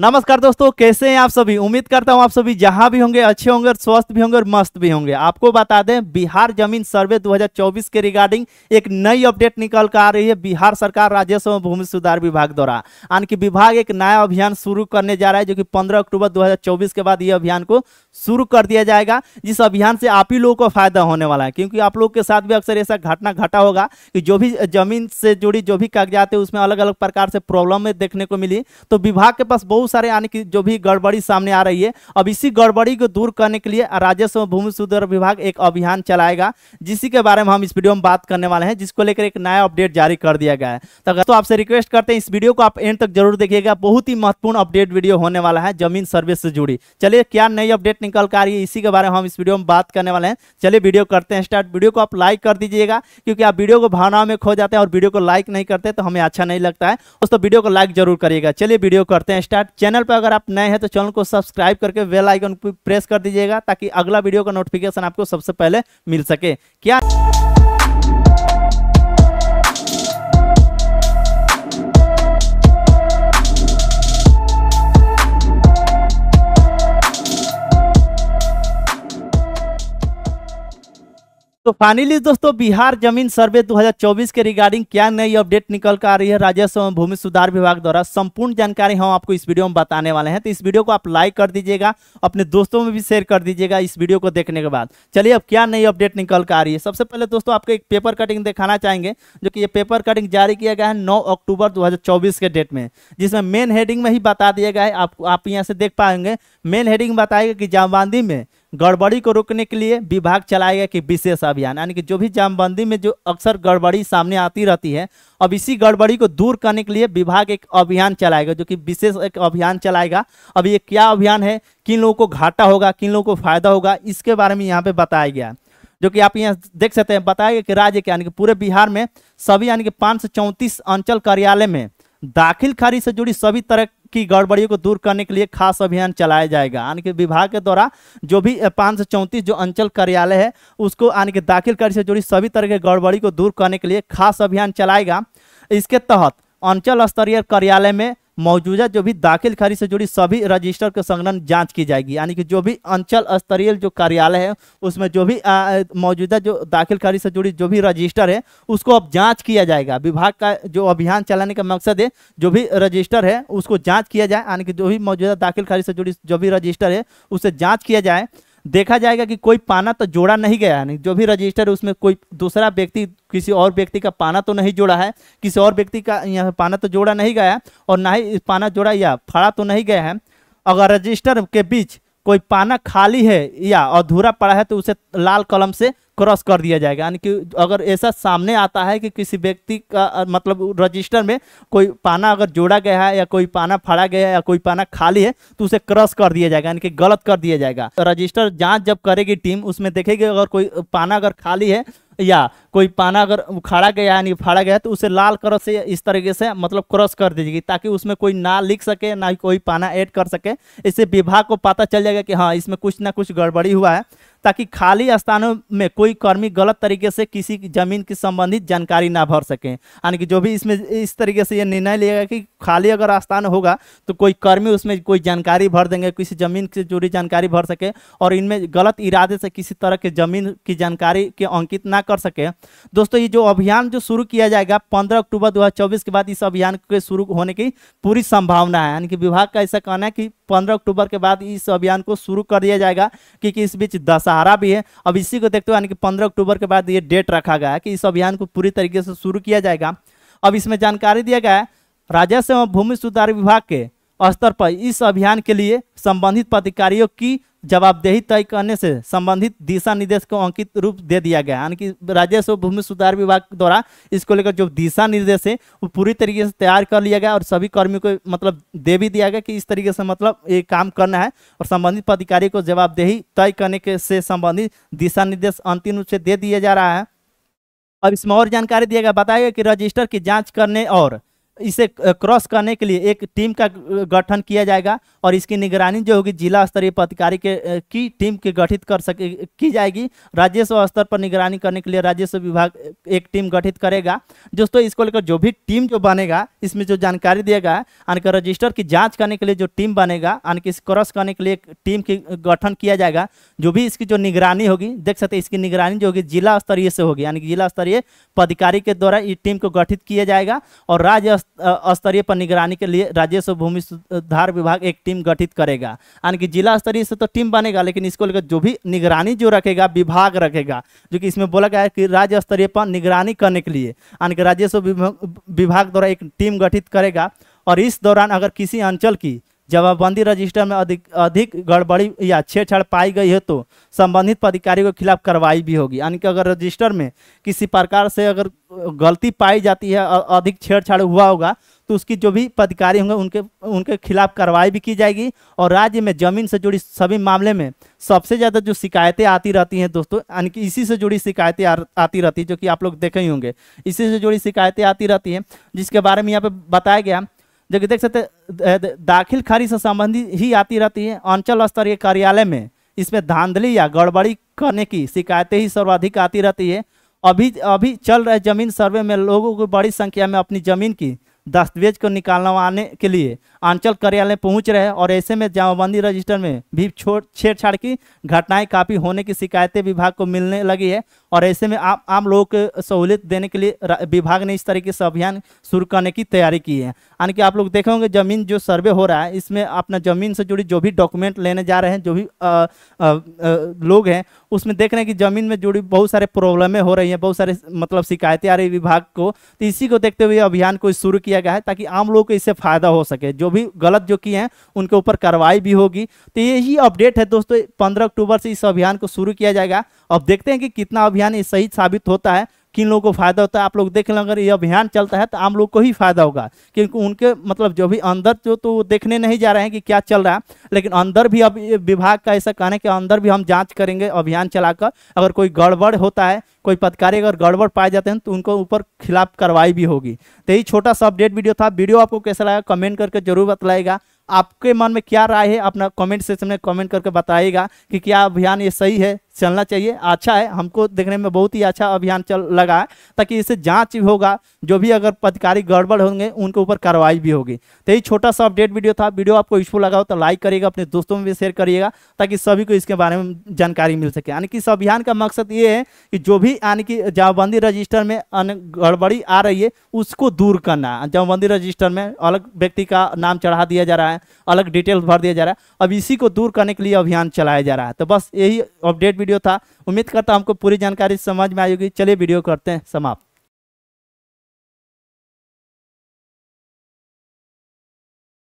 नमस्कार दोस्तों कैसे हैं आप सभी उम्मीद करता हूं आप सभी जहां भी होंगे अच्छे होंगे स्वस्थ भी होंगे और मस्त भी होंगे आपको बता दें बिहार जमीन सर्वे 2024 के रिगार्डिंग एक नई अपडेट निकल कर आ रही है बिहार सरकार राजस्व भूमि सुधार विभाग द्वारा यानी कि विभाग एक नया अभियान शुरू करने जा रहा है जो कि पंद्रह अक्टूबर दो के बाद ये अभियान को शुरू कर दिया जाएगा जिस अभियान से आप ही लोगों को फायदा होने वाला है क्योंकि आप लोग के साथ भी अक्सर ऐसा घटना घटा होगा कि जो भी जमीन से जुड़ी जो भी कागजात है उसमें अलग अलग प्रकार से प्रॉब्लम देखने को मिली तो विभाग के पास बहुत बहुत सारे यानी कि जो भी गड़बड़ी सामने आ रही है अब इसी गड़बड़ी को दूर करने के लिए राजस्व भूमि सुधार विभाग एक अभियान चलाएगा जिसी के बारे में हम इस वीडियो में बात करने वाले हैं जिसको लेकर एक नया अपडेट जारी कर दिया गया है तो, तो आपसे रिक्वेस्ट करते हैं इस वीडियो को आप एंड तक जरूर देखिएगा बहुत ही महत्वपूर्ण अपडेट वीडियो होने वाला है जमीन सर्वे से जुड़ी चलिए क्या नई अपडेट निकल कर आ रही है इसी के बारे में हम इस वीडियो में बात करने वाले हैं चलिए वीडियो करते हैं स्टार्ट वीडियो को आप लाइक कर दीजिएगा क्योंकि आप वीडियो को भावना में खो जाते हैं और वीडियो को लाइक नहीं करते तो हमें अच्छा नहीं लगता है तो वीडियो को लाइक जरूर करिएगा चलिए वीडियो करते हैं स्टार्ट चैनल पर अगर आप नए हैं तो चैनल को सब्सक्राइब करके बेल आइकन प्रेस कर दीजिएगा ताकि अगला वीडियो का नोटिफिकेशन आपको सबसे पहले मिल सके क्या तो फाइनली दोस्तों बिहार जमीन सर्वे 2024 के रिगार्डिंग क्या नई अपडेट निकल कर आ रही है राजस्व एवं भूमि सुधार विभाग द्वारा संपूर्ण जानकारी हम आपको इस वीडियो में बताने वाले हैं तो इस वीडियो को आप लाइक कर दीजिएगा अपने दोस्तों में भी शेयर कर दीजिएगा इस वीडियो को देखने के बाद चलिए अब क्या नई अपडेट निकल कर आ रही है सबसे पहले दोस्तों आपको एक पेपर कटिंग दिखाना चाहेंगे जो कि ये पेपर कटिंग जारी किया गया है नौ अक्टूबर दो के डेट में जिसमें मेन हेडिंग में ही बता दिया गया है आप यहाँ से देख पाएंगे मेन हेडिंग बताएगा कि जामबांदी में गड़बड़ी को रोकने के लिए विभाग चलाएगा कि विशेष अभियान यानी कि जो भी जामबंदी में जो अक्सर गड़बड़ी सामने आती रहती है अब इसी गड़बड़ी को दूर करने के लिए विभाग एक अभियान चलाएगा जो कि विशेष एक अभियान चलाएगा अब ये क्या अभियान है किन लोगों को घाटा होगा किन लोगों को फायदा होगा इसके बारे में यहाँ पे बताया गया जो कि आप यहाँ देख सकते हैं बताया गया कि राज्य के यानी कि पूरे बिहार में सभी यानी कि पाँच अंचल कार्यालय में दाखिल खारिज से जुड़ी सभी तरह की गड़बड़ियों को दूर करने के लिए खास अभियान चलाया जाएगा यानी कि विभाग के द्वारा जो भी पाँच जो अंचल कार्यालय है उसको यानी कि दाखिल कर से जुड़ी सभी तरह की गड़बड़ी को दूर करने के लिए खास अभियान चलाएगा इसके तहत अंचल स्तरीय कार्यालय में मौजूदा जो भी दाखिल खारिज से जुड़ी सभी रजिस्टर के संगठन जांच की जाएगी यानी कि जो भी अंचल स्तरीय जो कार्यालय है उसमें जो भी मौजूदा जो दाखिल खारिज से जुड़ी जो भी रजिस्टर है उसको अब जाँच किया जाएगा विभाग का जो अभियान चलाने का मकसद है जो भी रजिस्टर है उसको जाँच किया जाए यानी कि जो भी मौजूदा दाखिल खारिज से जुड़ी जो भी रजिस्टर है उसे जाँच किया जाए देखा जाएगा कि कोई पाना तो जोड़ा नहीं गया है जो भी रजिस्टर उसमें कोई दूसरा व्यक्ति किसी और व्यक्ति का पाना तो नहीं जोड़ा है किसी और व्यक्ति का यहाँ पाना तो जोड़ा नहीं गया और ना ही पाना जोड़ा या फाड़ा तो नहीं गया है अगर रजिस्टर के बीच कोई पाना खाली है या अधूरा पड़ा है तो उसे लाल कलम से क्रॉस कर दिया जाएगा यानी कि अगर ऐसा सामने आता है कि किसी व्यक्ति का मतलब रजिस्टर में कोई पाना अगर जोड़ा गया है या कोई पाना फाड़ा गया है या कोई पाना खाली है तो उसे क्रॉस कर दिया जाएगा यानी कि गलत कर दिया जाएगा रजिस्टर जांच जब करेगी टीम उसमें देखेगी अगर कोई पाना अगर खाली है या कोई पाना अगर उखाड़ा गया यानी फाड़ा गया तो उसे लाल कलर से इस तरीके से मतलब क्रॉस कर दीजिएगी ताकि उसमें कोई ना लिख सके ना कोई पाना ऐड कर सके इससे विभाग को पता चल जाएगा कि हाँ इसमें कुछ ना कुछ गड़बड़ी हुआ है ताकि खाली स्थानों में कोई कर्मी गलत तरीके से किसी की जमीन की संबंधित जानकारी ना भर सकें यानी कि जो भी इसमें इस तरीके से ये निर्णय लिया कि खाली अगर स्थान होगा तो कोई कर्मी उसमें कोई जानकारी भर देंगे किसी जमीन से जुड़ी जानकारी भर सके और इनमें गलत इरादे से किसी तरह के जमीन की जानकारी के अंकित ना कर सके दोस्तों ये जो अभियान जो शुरू किया जाएगा पंद्रह अक्टूबर दो के बाद इस अभियान के शुरू होने की पूरी संभावना है यानी कि विभाग का ऐसा कहना है कि पंद्रह अक्टूबर के बाद इस अभियान को शुरू कर दिया जाएगा क्योंकि इस बीच दशहरा भी है अब इसी को देखते हुए यानी कि पंद्रह अक्टूबर के बाद ये डेट रखा गया है कि इस अभियान को पूरी तरीके से शुरू किया जाएगा अब इसमें जानकारी दिया गया है राजस्व एवं भूमि सुधार विभाग के स्तर पर इस अभियान के लिए संबंधित पदाधिकारियों की जवाबदेही तय करने से संबंधित दिशा निर्देश को अंकित रूप दे दिया गया यानी कि राजस्व भूमि सुधार विभाग द्वारा इसको लेकर जो दिशा निर्देश है वो पूरी तरीके से तैयार कर लिया गया और सभी कर्मियों को मतलब दे भी दिया गया कि इस तरीके से मतलब ये काम करना है और संबंधित पदाधिकारी को जवाबदेही तय करने के से संबंधित दिशा निर्देश अंतिम रूप से दे दिया जा रहा है अब इसमें और जानकारी दिया गया बताया कि रजिस्टर की जाँच करने और इसे क्रॉस करने के लिए एक टीम का गठन किया जाएगा और इसकी निगरानी जो होगी जिला स्तरीय पदाधिकारी के की टीम के गठित कर सके की जाएगी राजस्व स्तर पर निगरानी करने के लिए राजस्व विभाग एक टीम गठित करेगा दोस्तों इसको लेकर जो भी टीम जो बनेगा इसमें जो जानकारी देगा यानी कि रजिस्टर की जाँच करने के लिए जो टीम बनेगा यानी कि क्रॉस करने के लिए एक टीम की गठन किया जाएगा जो भी इसकी जो निगरानी होगी देख सकते इसकी निगरानी जो होगी जिला स्तरीय से होगी यानी कि जिला स्तरीय पदाधिकारी के द्वारा इस टीम को गठित किया जाएगा और राज्य स्तरीय पर निगरानी के लिए राजस्व भूमि सुधार विभाग एक टीम गठित करेगा यानी कि जिला स्तरीय से तो टीम बनेगा लेकिन इसको लेकर जो भी निगरानी जो रखेगा विभाग रखेगा जो कि इसमें बोला गया है कि राज्य स्तरीय पर निगरानी करने के लिए यानी कि राजस्व विभाग द्वारा एक टीम गठित करेगा और इस दौरान अगर किसी अंचल की जवाबबंदी रजिस्टर में अधिक अधिक गड़बड़ी या छेड़छाड़ पाई गई है तो संबंधित पदाधिकारी के खिलाफ कार्रवाई भी होगी यानी कि अगर रजिस्टर में किसी प्रकार से अगर गलती पाई जाती है अधिक छेड़छाड़ हुआ होगा तो उसकी जो भी पदाधिकारी होंगे उनके उनके खिलाफ कार्रवाई भी की जाएगी और राज्य में जमीन से जुड़ी सभी मामले में सबसे ज़्यादा जो शिकायतें आती रहती हैं दोस्तों यानी कि इसी से जुड़ी शिकायतें आती रहती हैं जो कि आप लोग देखे ही होंगे इसी से जुड़ी शिकायतें आती रहती हैं जिसके बारे में यहाँ पर बताया गया जो कि देख सकते दाखिल खारिज से संबंधी ही आती रहती है अंचल स्तरीय कार्यालय में इसमें धांधली या गड़बड़ी करने की शिकायतें ही सर्वाधिक आती रहती है अभी अभी चल रहे जमीन सर्वे में लोगों को बड़ी संख्या में अपनी जमीन की दस्तावेज को निकालवाने के लिए अंचल कार्यालय पहुंच रहे हैं और ऐसे में जमाबंदी रजिस्टर में भी छोड़ छेड़छाड़ की घटनाएं काफ़ी होने की शिकायतें विभाग को मिलने लगी है और ऐसे में आप आम लोगों को सहूलियत देने के लिए विभाग ने इस तरीके से अभियान शुरू करने की तैयारी की है यानी कि आप लोग देखे होंगे जमीन जो सर्वे हो रहा है इसमें अपना जमीन से जुड़ी जो भी डॉक्यूमेंट लेने जा रहे हैं जो भी आ, आ, आ, लोग हैं उसमें देख रहे हैं कि जमीन में जुड़ी बहुत सारे प्रॉब्लमें हो रही हैं बहुत सारे मतलब शिकायतें आ रही विभाग को तो इसी को देखते हुए अभियान को शुरू किया गया है ताकि आम लोगों को इससे फायदा हो सके जो भी गलत जो किए हैं उनके ऊपर कार्रवाई भी होगी तो यही अपडेट है दोस्तों पंद्रह अक्टूबर से इस अभियान को शुरू किया जाएगा अब देखते हैं कि कितना अभियान सही साबित होता है किन लोगों को फायदा होता है आप लोग देख लें अगर ये अभियान चलता है तो आम लोग को ही फायदा होगा क्योंकि उनके मतलब जो भी अंदर जो तो देखने नहीं जा रहे हैं कि क्या चल रहा है लेकिन अंदर भी अब विभाग का ऐसा कहना है कि अंदर भी हम जांच करेंगे अभियान चलाकर अगर कोई गड़बड़ होता है कोई पदकारी अगर गड़बड़ पाए जाते हैं तो उनको ऊपर खिलाफ कार्रवाई भी होगी तो यही छोटा सा अपडेट वीडियो था वीडियो आपको कैसा लगा कमेंट करके जरूर बतलाएगा आपके मन में क्या राय है अपना कमेंट सेक्शन में कमेंट करके बताइएगा कि क्या अभियान ये सही है चलना चाहिए अच्छा है हमको देखने में बहुत ही अच्छा अभियान चल लगा है ताकि इससे जांच होगा जो भी अगर पदकारी गड़बड़ होंगे उनके ऊपर कार्रवाई भी होगी तो यही छोटा सा अपडेट वीडियो था वीडियो आपको यूजफुल लगा हो तो लाइक करिएगा अपने दोस्तों में भी शेयर करिएगा ताकि सभी को इसके बारे में जानकारी मिल सके यानी कि इस अभियान का मकसद ये है कि जो भी यानी कि जामबंदी रजिस्टर में गड़बड़ी आ रही है उसको दूर करना जामबंदी रजिस्टर में अलग व्यक्ति का नाम चढ़ा दिया जा रहा है अलग डिटेल्स भर दिया जा रहा है अब इसी को दूर करने के लिए अभियान चलाया जा रहा है तो बस यही अपडेट वीडियो था उम्मीद करता हूँ हमको पूरी जानकारी समझ में आएगी चलिए वीडियो करते हैं समाप्त